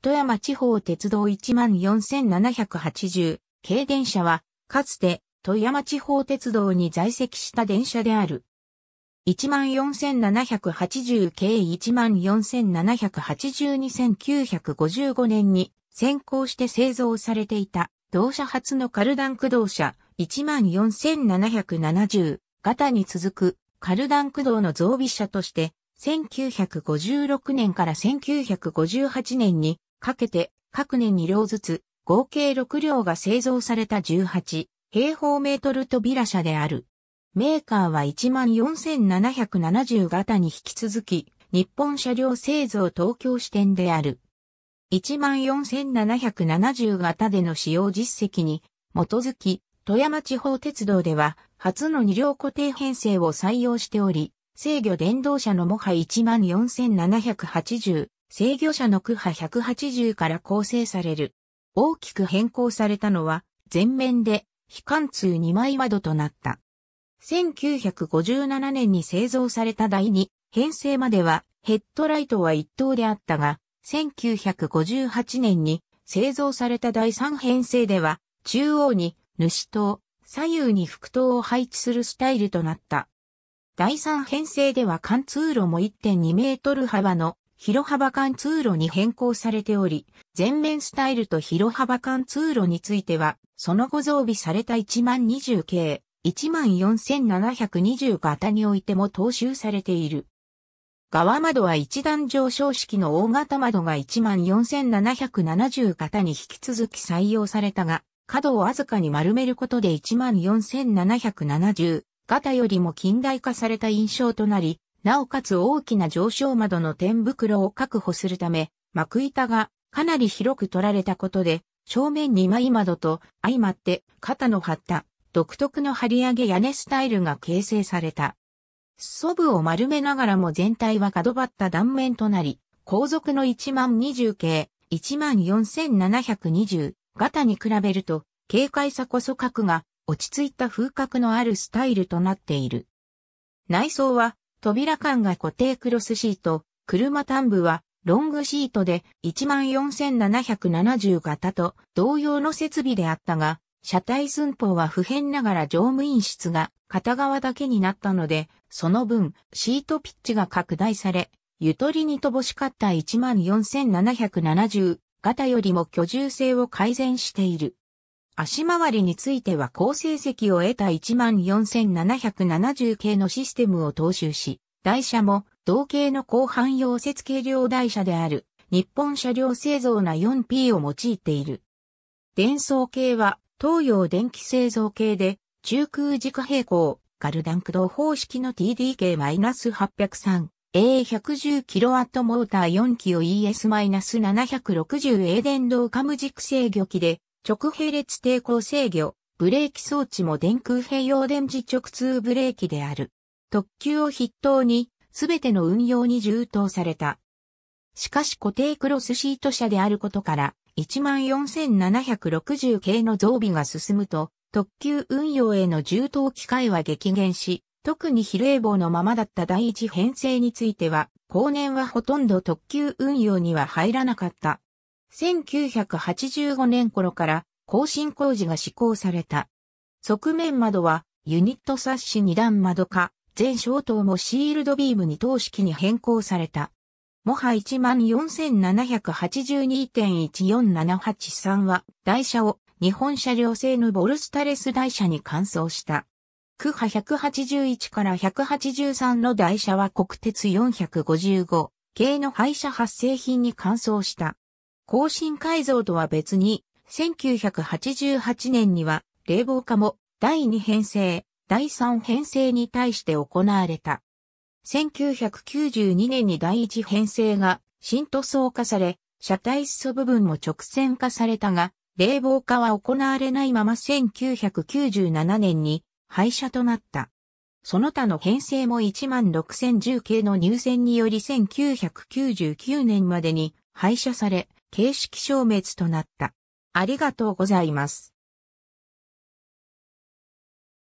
富山地方鉄道14780系電車は、かつて富山地方鉄道に在籍した電車である。14780系147821955年に先行して製造されていた同社初のカルダン駆動車14770型に続くカルダン駆動の増備車として1956年から1958年にかけて各年2両ずつ合計6両が製造された18平方メートル扉車である。メーカーは14,770型に引き続き日本車両製造東京支店である。14,770型での使用実績に基づき富山地方鉄道では初の2両固定編成を採用しており、制御電動車のもは14,780制御者の区波180から構成される。大きく変更されたのは、前面で非貫通2枚窓となった。1957年に製造された第2編成まではヘッドライトは1等であったが、1958年に製造された第3編成では、中央に主灯、左右に副灯を配置するスタイルとなった。第3編成では貫通路も1.2メートル幅の広幅間通路に変更されており、全面スタイルと広幅間通路については、その後増備された1020系、14720型においても踏襲されている。側窓は一段上昇式の大型窓が14770型に引き続き採用されたが、角をわずかに丸めることで14770型よりも近代化された印象となり、なおかつ大きな上昇窓の天袋を確保するため、幕板がかなり広く取られたことで、正面に枚窓と相まって肩の張った独特の張り上げ屋根スタイルが形成された。祖部を丸めながらも全体は角張った断面となり、後続の1万20系、1万4720型に比べると、軽快さこそ角が落ち着いた風格のあるスタイルとなっている。内装は扉間が固定クロスシート、車端部はロングシートで14770型と同様の設備であったが、車体寸法は不変ながら乗務員室が片側だけになったので、その分シートピッチが拡大され、ゆとりに乏しかった14770型よりも居住性を改善している。足回りについては高成績を得た14770系のシステムを踏襲し、台車も同系の広範溶接軽量台車である日本車両製造な 4P を用いている。電装系は東洋電気製造系で中空軸平行、ガルダン駆動方式の TDK-803。A110kW モーター4機を ES-760A 電動カム軸制御機で直並列抵抗制御、ブレーキ装置も電空併用電磁直通ブレーキである。特急を筆頭に、すべての運用に充当された。しかし固定クロスシート車であることから、14,760系の増備が進むと、特急運用への充当機会は激減し、特に比例棒のままだった第一編成については、後年はほとんど特急運用には入らなかった。1985年頃から更新工事が施行された。側面窓はユニットサッシ二段窓化、全小灯もシールドビームに等式に変更された。モハ14782.14783は台車を日本車両製のボルスタレス台車に換装した。区波181から183の台車は国鉄455系の廃車発生品に換装した。更新改造とは別に、1988年には、冷房化も第2編成、第3編成に対して行われた。1992年に第1編成が新塗装化され、車体裾部分も直線化されたが、冷房化は行われないまま1997年に廃車となった。その他の編成も16010系の入線により1999年までに廃車され、形式消滅となった。ありがとうございます。